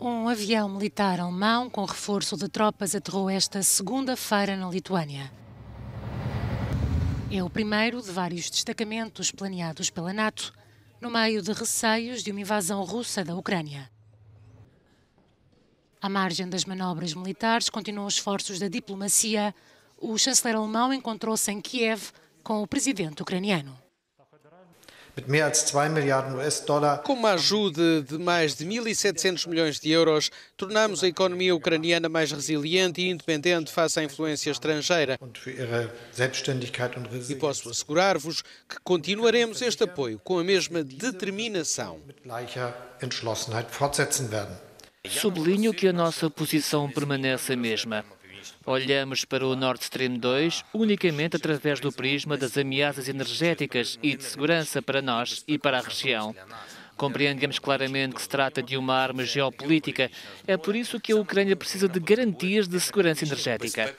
Um avião militar alemão com reforço de tropas aterrou esta segunda-feira na Lituânia. É o primeiro de vários destacamentos planeados pela NATO, no meio de receios de uma invasão russa da Ucrânia. À margem das manobras militares, continuam os esforços da diplomacia. O chanceler alemão encontrou-se em Kiev com o presidente ucraniano. Com uma ajuda de mais de 1.700 milhões de euros, tornamos a economia ucraniana mais resiliente e independente face à influência estrangeira. E posso assegurar-vos que continuaremos este apoio com a mesma determinação. Sublinho que a nossa posição permanece a mesma. Olhamos para o Nord Stream 2 unicamente através do prisma das ameaças energéticas e de segurança para nós e para a região. Compreendemos claramente que se trata de uma arma geopolítica. É por isso que a Ucrânia precisa de garantias de segurança energética.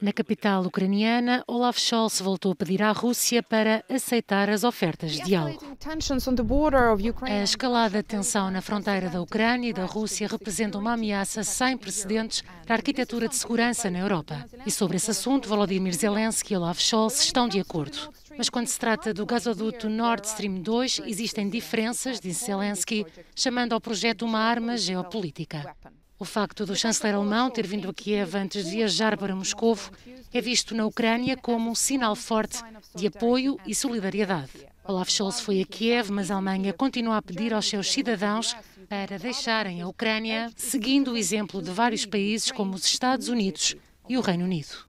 Na capital ucraniana, Olaf Scholz voltou a pedir à Rússia para aceitar as ofertas de diálogo. A escalada de tensão na fronteira da Ucrânia e da Rússia representa uma ameaça sem precedentes para a arquitetura de segurança na Europa. E sobre esse assunto, Volodymyr Zelensky e Olaf Scholz estão de acordo. Mas quando se trata do gasoduto Nord Stream 2, existem diferenças, disse Zelensky, chamando ao projeto uma arma geopolítica. O facto do chanceler alemão ter vindo a Kiev antes de viajar para Moscou é visto na Ucrânia como um sinal forte de apoio e solidariedade. Olaf Scholz foi a Kiev, mas a Alemanha continua a pedir aos seus cidadãos para deixarem a Ucrânia, seguindo o exemplo de vários países como os Estados Unidos e o Reino Unido.